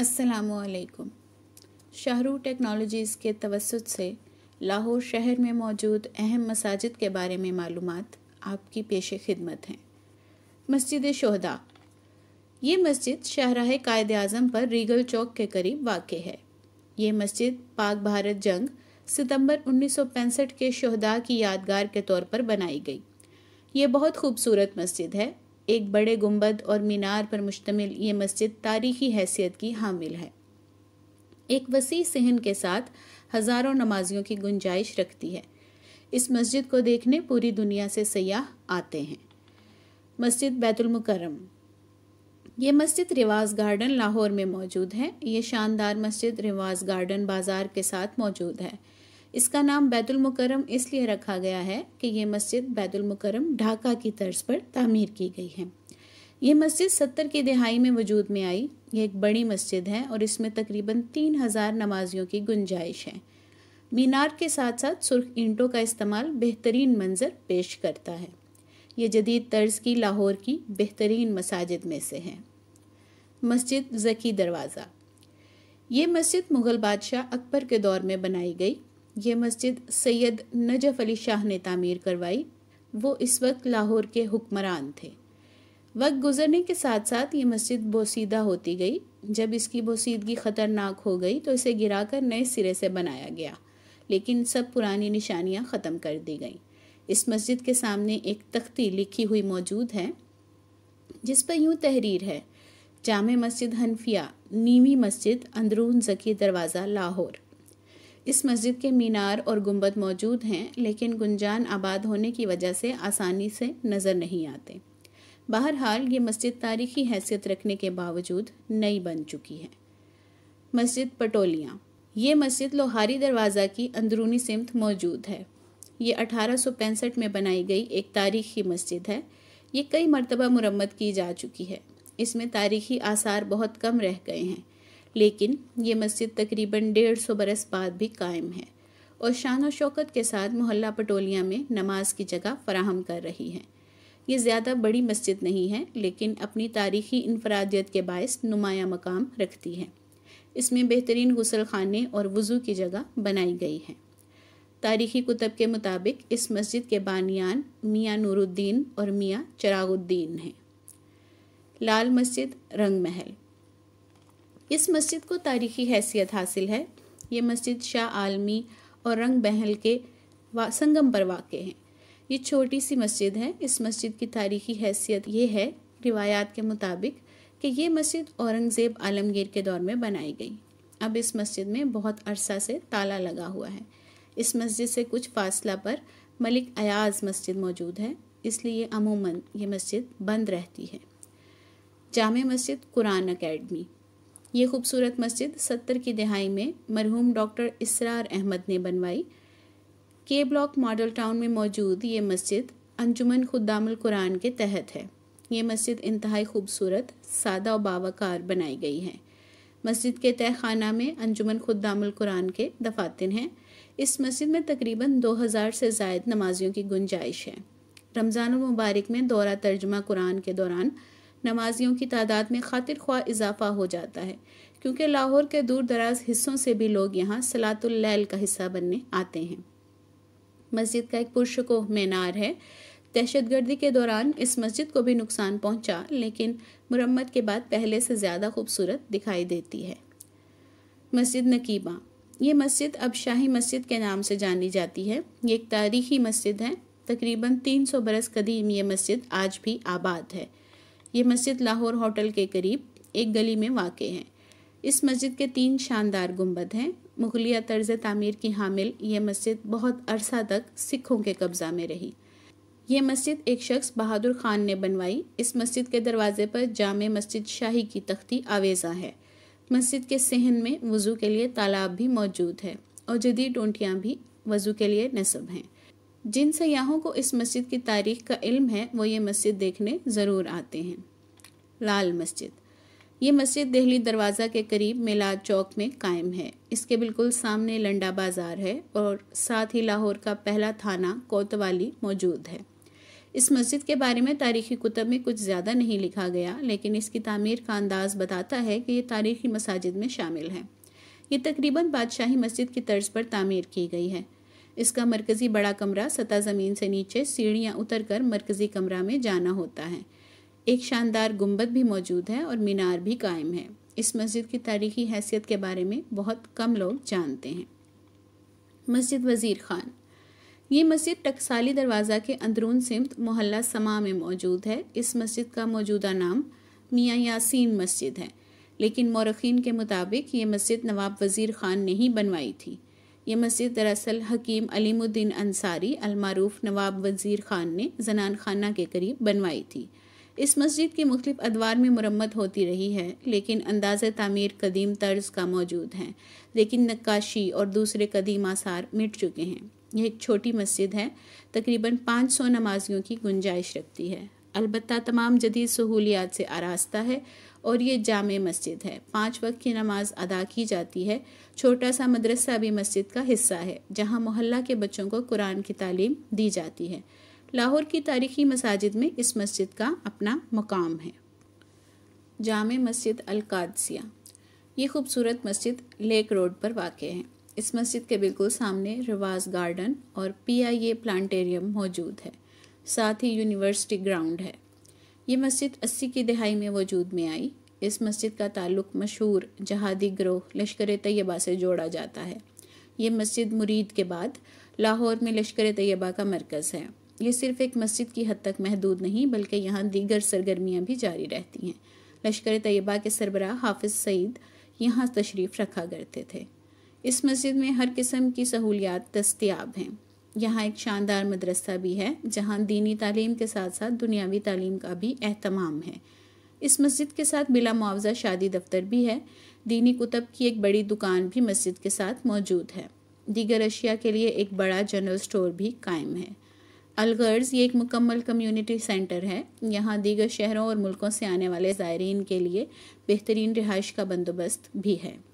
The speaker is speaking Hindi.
असलकुम शाहरू टेक्नोलॉजीज़ के तवसत से लाहौर शहर में मौजूद अहम मसाजिद के बारे में मालूम आपकी पेश खिदमत हैं मस्जिद शहदा ये मस्जिद शाहराह कायद अज़म पर रीगल चौक के करीब वाक़ है ये मस्जिद पाक भारत जंग सितंबर 1965 के शहदा की यादगार के तौर पर बनाई गई ये बहुत खूबसूरत मस्जिद है एक बड़े गुंबद और मीनार पर मुश्तमिल ये मस्जिद तारीखी हैसियत की हामिल है एक वसी सहन के साथ हज़ारों नमाजियों की गुंजाइश रखती है इस मस्जिद को देखने पूरी दुनिया से सयाह आते हैं मस्जिद बैतुलमकरम ये मस्जिद रिवाज गार्डन लाहौर में मौजूद है ये शानदार मस्जिद रिवाज गार्डन बाज़ार के साथ मौजूद है इसका नाम बैतुल मुकरम इसलिए रखा गया है कि यह मस्जिद बैतुल मुकरम ढाका की तर्ज पर तामीर की गई है ये मस्जिद सत्तर की दिहाई में वजूद में आई ये एक बड़ी मस्जिद है और इसमें तकरीबन तीन हज़ार नमाजियों की गुंजाइश है मीनार के साथ साथ सुर्ख ईंटों का इस्तेमाल बेहतरीन मंजर पेश करता है ये जदीद तर्ज की लाहौर की बेहतरीन मसाजिद में से है मस्जिद जकी दरवाज़ा ये मस्जिद मुग़ल बादशाह अकबर के दौर में बनाई गई ये मस्जिद सैयद नजफ अली शाह ने तामीर करवाई वो इस वक्त लाहौर के हुक्मरान थे वक्त गुजरने के साथ साथ ये मस्जिद बोसीदा होती गई जब इसकी बोसीदगी ख़तरनाक हो गई तो इसे गिराकर नए सिरे से बनाया गया लेकिन सब पुरानी निशानियाँ ख़त्म कर दी गईं इस मस्जिद के सामने एक तख्ती लिखी हुई मौजूद है जिस पर यूँ तहरीर है जाम मस्जिद हनफिया नीवी मस्जिद अंदरून जकी दरवाज़ा लाहौर इस मस्जिद के मीनार और गुंबद मौजूद हैं लेकिन गुंजान आबाद होने की वजह से आसानी से नज़र नहीं आते बहरहाल ये मस्जिद तारीखी हैसियत रखने के बावजूद नई बन चुकी है मस्जिद पटोलियाँ ये मस्जिद लोहारी दरवाज़ा की अंदरूनी सिमत मौजूद है ये 1865 में बनाई गई एक तारीखी मस्जिद है ये कई मरतबा मुरम्मत की जा चुकी है इसमें तारीखी आसार बहुत कम रह गए हैं लेकिन ये मस्जिद तकरीबन डेढ़ सौ बरस बाद भी कायम है और शान और शौकत के साथ मोहल्ला पटोलिया में नमाज की जगह फराहम कर रही है ये ज़्यादा बड़ी मस्जिद नहीं है लेकिन अपनी तारीखी इनफरादियत के बायस नुमाया मकाम रखती है इसमें बेहतरीन गसल खाने और वज़ू की जगह बनाई गई है तारीखी कुतब के मुताबिक इस मस्जिद के बानियान मियाँ नूरुद्दीन और मियाँ चरागुद्दीन हैं लाल मस्जिद रंग महल इस मस्जिद को तारीखी हैसियत हासिल है ये मस्जिद शाह आलमी और रंग बहल के संगम पर वाक़ है ये छोटी सी मस्जिद है इस मस्जिद की तारीखी हैसियत ये है रिवायात के मुताबिक कि ये मस्जिद औरंगज़ेब आलमगीर के दौर में बनाई गई अब इस मस्जिद में बहुत अरसा से ताला लगा हुआ है इस मस्जिद से कुछ फासला पर मलिक अयाज मस्जिद मौजूद है इसलिए अमूमन ये मस्जिद बंद रहती है जाम मस्जिद कुरान अकेडमी ये खूबसूरत मस्जिद सत्तर की दहाई में मरहूम डॉक्टर इसरार अहमद ने बनवाई के ब्लॉक मॉडल टाउन में मौजूद ये मस्जिद अंजुमन खुदामल कुरान के तहत है ये मस्जिद इंतहाई खूबसूरत सादा और बावाकार बनाई गई है मस्जिद के तय खाना में अंजुमन खुदामल कुरान के दफातिन हैं इस मस्जिद में तकरीबन 2000 से जायद नमाजियों की गुंजाइश है रमज़ान मुबारक में दौरा तर्जमा कुरान के दौरान नमाजियों की तादाद में खातिर ख्वा इजाफा हो जाता है क्योंकि लाहौर के दूर दराज हिस्सों से भी लोग यहाँ सलातुल्लैल का हिस्सा बनने आते हैं मस्जिद का एक पुरशकोह मीनार है दहशतगर्दी के दौरान इस मस्जिद को भी नुकसान पहुंचा लेकिन मुरम्मत के बाद पहले से ज़्यादा खूबसूरत दिखाई देती है मस्जिद नकीबा ये मस्जिद अब शाही मस्जिद के नाम से जानी जाती है ये एक तारीखी मस्जिद है तकरीबन 300 बरस कदीम ये मस्जिद आज भी आबाद है ये मस्जिद लाहौर होटल के करीब एक गली में वाक़ है इस मस्जिद के तीन शानदार गुंबद हैं मुगलिया तर्ज तामीर की हामिल ये मस्जिद बहुत अरसा तक सिखों के कब्ज़ा में रही ये मस्जिद एक शख्स बहादुर खान ने बनवाई इस मस्जिद के दरवाजे पर जाम मस्जिद शाही की तख्ती आवेज़ा है मस्जिद के सहन में वज़ू के लिए तालाब भी मौजूद है और जदी टोंटियाँ भी वज़ू के लिए नस्ब हैं जिन सयाहों को इस मस्जिद की तारीख का इल्म है वो ये मस्जिद देखने ज़रूर आते हैं लाल मस्जिद ये मस्जिद दिल्ली दरवाज़ा के करीब मेलाद चौक में कायम है इसके बिल्कुल सामने लंडा बाज़ार है और साथ ही लाहौर का पहला थाना कोतवाली मौजूद है इस मस्जिद के बारे में तारीखी कुतब में कुछ ज़्यादा नहीं लिखा गया लेकिन इसकी तामीर का अंदाज़ बताता है कि ये तारीखी मसाजिद में शामिल है ये तकरीबन बादशाही मस्जिद की तर्ज पर तामीर की गई है इसका मरकज़ी बड़ा कमरा सतह ज़मीन से नीचे सीढ़ियाँ उतर कर मरकज़ी कमरा में जाना होता है एक शानदार गुम्बद भी मौजूद है और मीनार भी कायम है इस मस्जिद की तारीखी हैसियत के बारे में बहुत कम लोग जानते हैं मस्जिद वज़ीर खान ये मस्जिद टकसाली दरवाज़ा के अंदरून सिमत मोहल्ला समा में मौजूद है इस मस्जिद का मौजूदा नाम मियाँ यासीन मस्जिद है लेकिन मौरखीन के मुताबिक ये मस्जिद नवाब वज़ीर ख़ान ने ही बनवाई थी ये मस्जिद दरअसल हकीम अलीमुद्दीन अंसारी अलमारूफ नवाब वज़ीर ख़ान ने जनान खाना के करीब बनवाई थी इस मस्जिद की मुख्तु अदवार में मरम्मत होती रही है लेकिन अंदाज़ तमीर कदीम तर्ज का मौजूद है लेकिन नक्काशी और दूसरे कदीम आसार मिट चुके हैं यह एक छोटी मस्जिद है तकरीबन पाँच सौ नमाजियों की गुंजाइश रखती है अलबत् तमाम जदीद सहूलियात से आरास्ता है और ये जाम मस्जिद है पाँच वक्त की नमाज अदा की जाती है छोटा सा मदरसा भी मस्जिद का हिस्सा है जहाँ मोहल्ला के बच्चों को कुरान की तालीम दी जाती है लाहौर की तारीखी मसाजिद में इस मस्जिद का अपना मकाम है जाम मस्जिद अलकादसिया ये खूबसूरत मस्जिद लेक रोड पर वाक़ है इस मस्जिद के बिल्कुल सामने रिवाज गार्डन और पी ए प्लांटेरियम मौजूद है साथ ही यूनिवर्सिटी ग्राउंड है ये मस्जिद अस्सी की दहाई में वजूद में आई इस मस्जिद का ताल्लुक मशहूर जहादी ग्रोह लश्कर तैयबा से जोड़ा जाता है ये मस्जिद मुरीद के बाद लाहौर में लश्कर तैयबा का मरकज़ है ये सिर्फ एक मस्जिद की हद तक महदूद नहीं बल्कि यहाँ दीगर सरगर्मियाँ भी जारी रहती हैं लश्कर तैयबा के सरबराह हाफिज सईद यहाँ तशरीफ़ रखा करते थे इस मस्जिद में हर किस्म की सहूलियात दस्तियाब हैं यहाँ एक शानदार मदरसा भी है जहाँ दीनी तालीम के साथ साथ दुनियावी तालीम का भी अहतमाम है इस मस्जिद के साथ बिला मुआवजा शादी दफ्तर भी है दीनी कुतब की एक बड़ी दुकान भी मस्जिद के साथ मौजूद है दीगर अशिया के लिए एक बड़ा जनरल स्टोर भी कायम है अलगर्ज ये एक मुकम्मल कम्युनिटी सेंटर है यहाँ दीगर शहरों और मुल्कों से आने वाले ज़ायरीन के लिए बेहतरीन रिहाइश का बंदोबस्त भी है